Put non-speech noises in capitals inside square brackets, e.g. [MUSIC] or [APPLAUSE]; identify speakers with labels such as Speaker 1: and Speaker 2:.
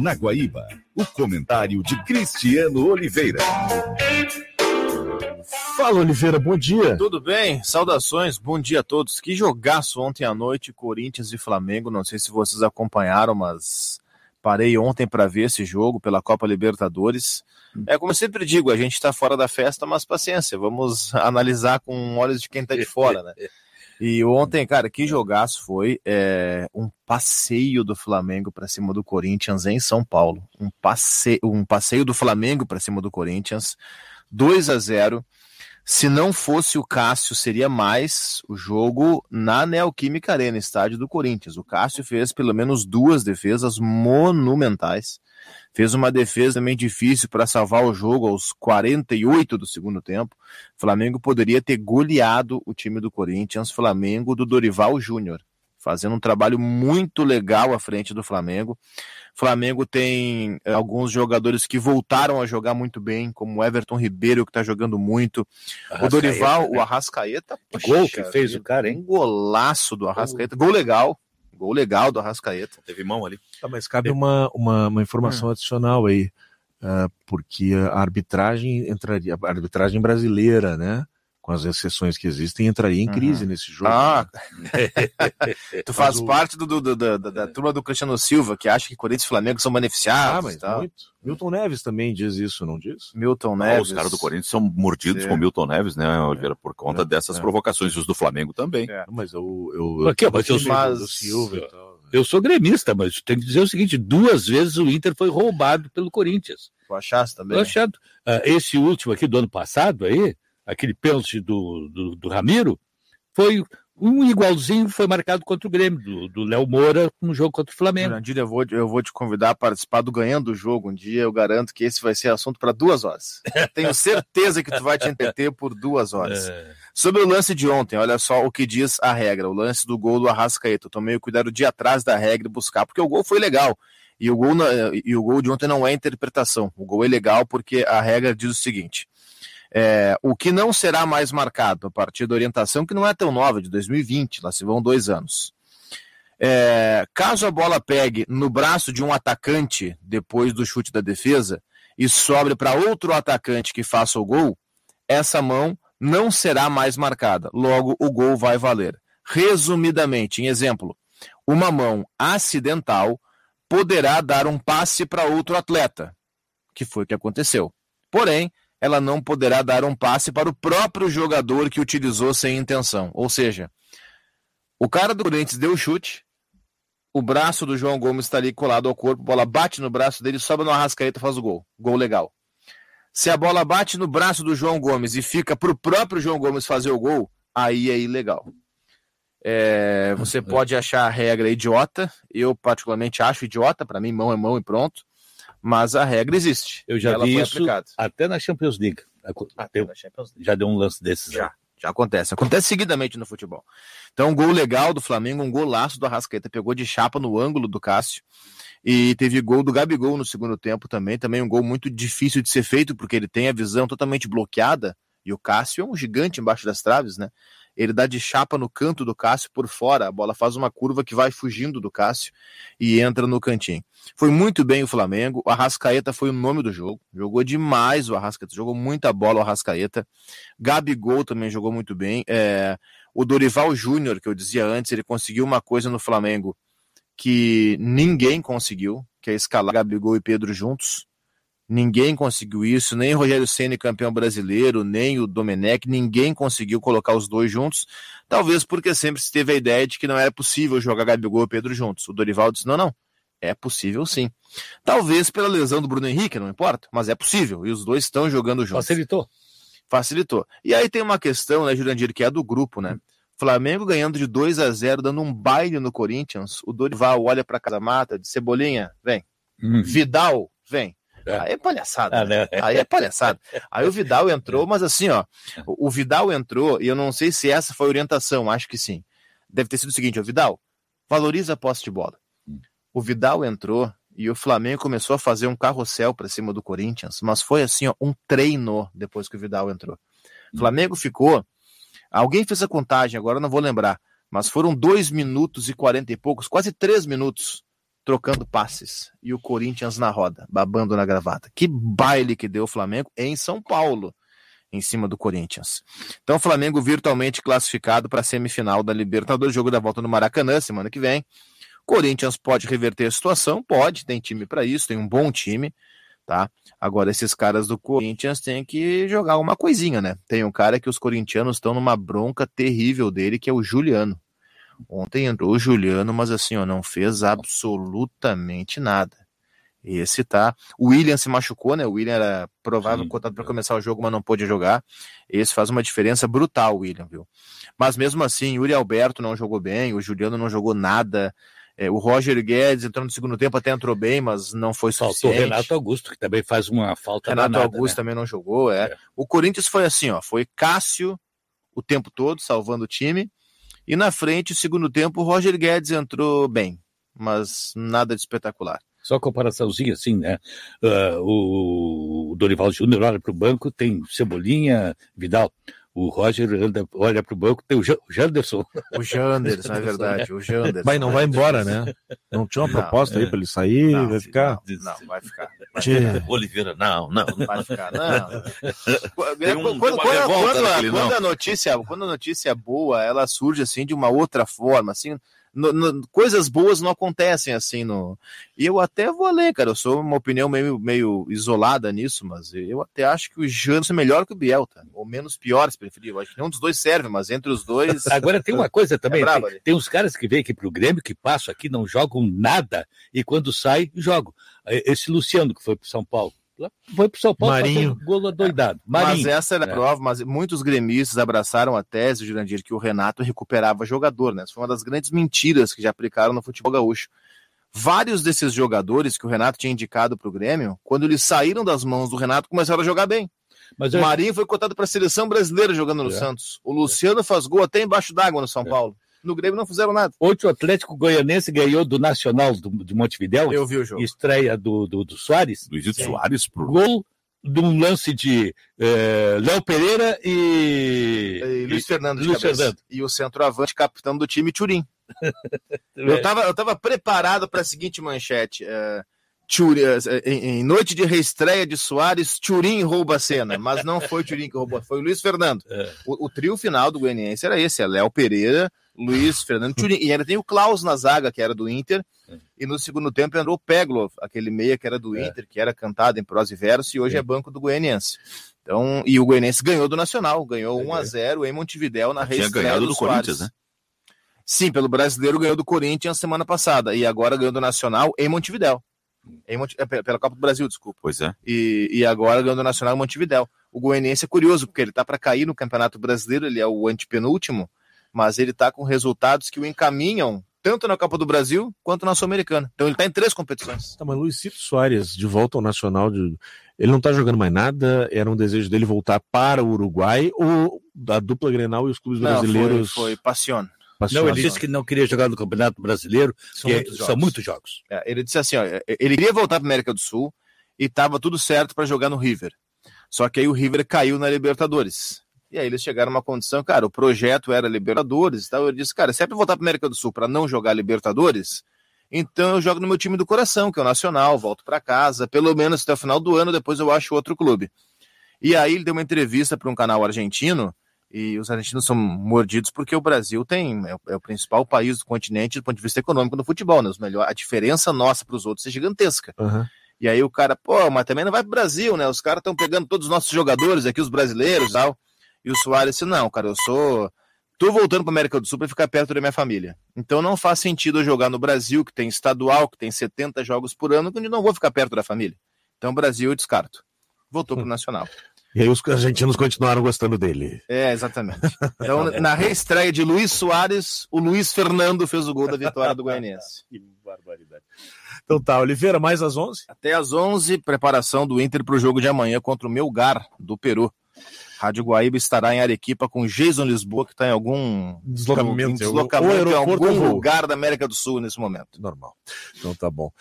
Speaker 1: Na Guaíba, o comentário de Cristiano Oliveira. Fala Oliveira, bom dia. Tudo bem? Saudações, bom dia a todos. Que jogaço ontem à noite, Corinthians e Flamengo. Não sei se vocês acompanharam, mas parei ontem para ver esse jogo pela Copa Libertadores. É como eu sempre digo, a gente está fora da festa, mas paciência, vamos analisar com olhos de quem está de fora, né? [LAUGHS] E ontem, cara, que jogaço foi é, um passeio do Flamengo para cima do Corinthians em São Paulo. Um passeio, um passeio do Flamengo para cima do Corinthians, 2 a 0 Se não fosse o Cássio, seria mais o jogo na Neoquímica Arena, estádio do Corinthians. O Cássio fez pelo menos duas defesas monumentais. Fez uma defesa também difícil para salvar o jogo aos 48 do segundo tempo. Flamengo poderia ter goleado o time do Corinthians, Flamengo do Dorival Júnior, fazendo um trabalho muito legal à frente do Flamengo. Flamengo tem eh, alguns jogadores que voltaram a jogar muito bem, como Everton Ribeiro, que está jogando muito. O Dorival, né? o Arrascaeta. Poxa, gol que fez o cara, hein? Golaço do Arrascaeta. Gol legal Gol legal do Arrascaeta. Teve mão ali. Tá, mas cabe
Speaker 2: é. uma, uma, uma informação hum. adicional aí, uh, porque a arbitragem entraria, a arbitragem brasileira, né? com as exceções que existem, entraria em uhum. crise uhum. nesse jogo.
Speaker 1: Ah, né? [LAUGHS] tu faz o... parte do, do, do, da, da, da, turma do Cristiano Silva, que acha que Corinthians e Flamengo são beneficiados. Ah, mas muito. Milton Neves também diz isso, não diz? Milton não, Neves. Os caras
Speaker 2: do Corinthians são mordidos é. com Milton Neves, né, Oliveira, por conta é. dessas é. provocações, os do Flamengo também. É. Mas eu. eu Aqui, mas eu sou mas... Silva e tal. Né? Eu sou gremista, mas tenho que dizer o seguinte: duas vezes o Inter foi roubado pelo Corinthians. Tu achaste também? Eu achado. Ah, esse último aqui do ano passado aí, aquele pênalti do, do, do Ramiro, foi
Speaker 1: um igualzinho foi marcado contra o Grêmio, do Léo Moura, no jogo contra o Flamengo. Jandir, eu vou, eu vou te convidar a participar do Ganhando o Jogo um dia. Eu garanto que esse vai ser assunto para duas horas. [LAUGHS] Tenho certeza que tu vai te entreter por duas horas. É. Sobre o lance de ontem, olha só o que diz a regra: o lance do gol do Arrascaeta. Eu tomei o cuidado de atrás da regra e buscar, porque o gol foi legal. E o, gol na, e o gol de ontem não é interpretação. O gol é legal porque a regra diz o seguinte é, o que não será mais marcado a partir da orientação, que não é tão nova, de 2020, lá se vão dois anos. É, caso a bola pegue no braço de um atacante depois do chute da defesa e sobre para outro atacante que faça o gol, essa mão não será mais marcada. Logo, o gol vai valer. Resumidamente, em exemplo, uma mão acidental poderá dar um passe para outro atleta, que foi o que aconteceu. Porém, ela não poderá dar um passe para o próprio jogador que utilizou sem intenção. Ou seja, o cara do Corinthians deu o chute, o braço do João Gomes está ali colado ao corpo, a bola bate no braço dele, sobe no Arrascaeta e faz o gol. Gol legal. Se a bola bate no braço do João Gomes e fica para o próprio João Gomes fazer o gol, aí é ilegal. É, você é. pode achar a regra idiota, eu particularmente acho idiota, para mim mão é mão e pronto mas a regra existe. Eu já vi isso até na Champions League. Até na Champions League. Já deu um lance desses. Já. Aí. Já acontece. Acontece seguidamente no futebol. Então, um gol legal do Flamengo, um golaço do Arrascaeta. Pegou de chapa no ângulo do Cássio. E teve gol do Gabigol no segundo tempo também. Também um gol muito difícil de ser feito, porque ele tem a visão totalmente bloqueada. E o Cássio é um gigante embaixo das traves, né? ele dá de chapa no canto do Cássio por fora, a bola faz uma curva que vai fugindo do Cássio e entra no cantinho. Foi muito bem o Flamengo, o Arrascaeta foi o nome do jogo, jogou demais o Arrascaeta, jogou muita bola o Arrascaeta, Gabigol também jogou muito bem, é, o Dorival Júnior, que eu dizia antes, ele conseguiu uma coisa no Flamengo que ninguém conseguiu, que é escalar Gabigol e Pedro juntos, Ninguém conseguiu isso, nem o Rogério Ceni campeão brasileiro, nem o Domenech, ninguém conseguiu colocar os dois juntos. Talvez porque sempre se teve a ideia de que não era possível jogar Gabigol e Pedro juntos. O Dorival disse: "Não, não. É possível sim. Talvez pela lesão do Bruno Henrique, não importa, mas é possível e os dois estão jogando juntos." Facilitou. Facilitou. E aí tem uma questão, né, Jurandir, que é do grupo, né? Flamengo ganhando de 2 a 0, dando um baile no Corinthians. O Dorival olha para mata, de Cebolinha, vem. Hum. Vidal, vem. É. Aí é palhaçada. Ah, né? né? Aí é palhaçada. Aí o Vidal entrou, mas assim, ó, o Vidal entrou, e eu não sei se essa foi a orientação, acho que sim. Deve ter sido o seguinte, ó, Vidal, valoriza a posse de bola. Hum. O Vidal entrou e o Flamengo começou a fazer um carrossel para cima do Corinthians, mas foi assim, ó, um treino depois que o Vidal entrou. O hum. Flamengo ficou. Alguém fez a contagem, agora não vou lembrar, mas foram dois minutos e quarenta e poucos, quase três minutos trocando passes e o Corinthians na roda, babando na gravata. Que baile que deu o Flamengo em São Paulo, em cima do Corinthians. Então, o Flamengo virtualmente classificado para a semifinal da Libertadores, jogo da volta no Maracanã, semana que vem. Corinthians pode reverter a situação? Pode, tem time para isso, tem um bom time, tá? Agora, esses caras do Corinthians têm que jogar uma coisinha, né? Tem um cara que os corintianos estão numa bronca terrível dele, que é o Juliano. Ontem entrou o Juliano, mas assim, ó, não fez absolutamente nada. Esse tá. O William se machucou, né? O William era provável Sim. cotado para começar o jogo, mas não pôde jogar. Esse faz uma diferença brutal, o William, viu? Mas mesmo assim, Yuri Alberto não jogou bem, o Juliano não jogou nada. É, o Roger Guedes entrou no segundo tempo, até entrou bem, mas não foi suficiente. Faltou o Renato Augusto, que também faz uma falta. Renato danada, Augusto né? também não jogou, é. é. O Corinthians foi assim, ó. Foi Cássio o tempo todo, salvando o time. E na frente, segundo tempo, o Roger Guedes entrou bem, mas nada de espetacular.
Speaker 2: Só comparaçãozinha assim, né? Uh, o Dorival Júnior olha para o banco, tem Cebolinha, Vidal o Roger anda, olha para o banco, tem o, o Janderson.
Speaker 1: O Janderson, é [LAUGHS] verdade, o Janderson. Vai, não vai embora, né?
Speaker 2: Não tinha uma proposta aí é. para ele sair, não, vai ficar?
Speaker 1: Não, não vai ficar. Oliveira, não, não. Vai ficar, não. quando, quando, quando, a, quando a notícia, quando a notícia é boa, ela surge assim de uma outra forma, assim, no, no, coisas boas não acontecem assim no. E eu até vou ler, cara. Eu sou uma opinião meio, meio isolada nisso, mas eu até acho que o Jansen é melhor que o tá ou menos pior, se preferir. Eu acho que nenhum dos dois serve, mas entre os dois. [LAUGHS] Agora tem uma coisa também. É brava, tem, né?
Speaker 2: tem uns caras que vêm aqui pro Grêmio que passam aqui, não jogam nada, e quando sai,
Speaker 1: jogam. Esse Luciano que foi pro São Paulo
Speaker 2: foi pro São Paulo Marinho. fazer golo doidado. Marinho. Mas essa era a é. prova,
Speaker 1: mas muitos gremistas abraçaram a tese, Jurandir, que o Renato recuperava jogador, né? Essa foi uma das grandes mentiras que já aplicaram no futebol gaúcho. Vários desses jogadores que o Renato tinha indicado para o Grêmio, quando eles saíram das mãos do Renato, começaram a jogar bem. Mas eu... Marinho foi cotado para a seleção brasileira jogando no é. Santos. O Luciano faz gol até embaixo d'água no São é. Paulo no
Speaker 2: Grêmio não fizeram nada. Hoje o Atlético Goianense ganhou do Nacional do, de Montevidéu. Eu vi o jogo. Estreia do, do, do Soares. Luizito Soares, pro... Gol de um lance de é,
Speaker 1: Léo Pereira e, e Luiz Fernando. Luiz Fernando. E o centroavante capitão do time, Turim. [LAUGHS] eu, tava, eu tava preparado para a seguinte manchete. É, eh, Churi, eh, em, em, noite de reestreia de Soares, Turim rouba a cena, mas não foi Turim que roubou, foi o Luiz Fernando. [LAUGHS] É. O, o, trio final do Goianiense era esse: é Léo Pereira, Luiz Fernando Turim. E ainda tem o Klaus na zaga, que era do Inter. É. E no segundo tempo entrou o Peglov, aquele meia que era do é. Inter, que era cantado em prosa e verso, e hoje é, é banco do Goianiense. Então, e o Goianiense ganhou do Nacional, ganhou é. 1 a 0 em Montevidéu na ah, reestreia Tinha ganhado do Corinthians, né? Sim, pelo brasileiro ganhou do Corinthians semana passada e agora ganhou do Nacional em Montevidéu. Eh, pela Copa do Brasil, desculpa. Pois é. E, e agora ganhou do Nacional em Montevidéu. O Goianiense é curioso, porque ele tá para cair no Campeonato Brasileiro, ele é o antepenúltimo, mas ele está com resultados que o encaminham tanto na Copa do Brasil quanto na Sul-Americana. Então ele está em três competições. Tá,
Speaker 2: mas Luizito Soares, de volta ao Nacional, de... ele não está jogando mais nada? Era um desejo dele voltar para o Uruguai ou da dupla Grenal e os clubes não, brasileiros? Foi,
Speaker 1: foi passione. passione. Não, ele disse que não queria jogar no Campeonato Brasileiro, são, é- muitos jogos. São muitos jogos. É, ele disse assim: ó, ele queria voltar para a América do Sul e estava tudo certo para jogar no River. Só que aí o River caiu na Libertadores. E aí eles chegaram a uma condição, cara, o projeto era Libertadores e tal. Eu disse, cara, se é pra voltar pra América do Sul para não jogar Libertadores, então eu jogo no meu time do coração, que é o Nacional, volto para casa, pelo menos até o final do ano, depois eu acho outro clube. E aí ele deu uma entrevista para um canal argentino, e os argentinos são mordidos porque o Brasil tem é, é o, principal país do continente do ponto de vista econômico do futebol, né? Os melhor, a diferença nossa para os outros é gigantesca. Uhum. E aí o cara, pô, mas também não vai para Brasil, né? Os caras estão pegando todos os nossos jogadores aqui, os brasileiros e tal. E o Soares disse: não, cara, eu sou. Tô voltando para América do Sul para ficar perto da minha família. Então não faz sentido eu jogar no Brasil, que tem estadual, que tem 70 jogos por ano, onde não vou ficar perto da família. Então Brasil eu descarto. Voltou para o hum. Nacional.
Speaker 2: E aí os argentinos continuaram gostando dele.
Speaker 1: É, exatamente. [LAUGHS] Então, é, na é. reestreia de Luiz Soares, o Luiz Fernando fez o gol da vitória do [LAUGHS] Goianiense. que barbaridade. Então tá, Oliveira, mais às 11? Até às 11, preparação do Inter para o jogo de amanhã contra o Melgar, do Peru. Rádio Guaíba estará em Arequipa com Jason Lisboa, que está em algum deslocamento, é deslocamento, em algum lugar da América do Sul nesse momento. Normal. Então tá bom.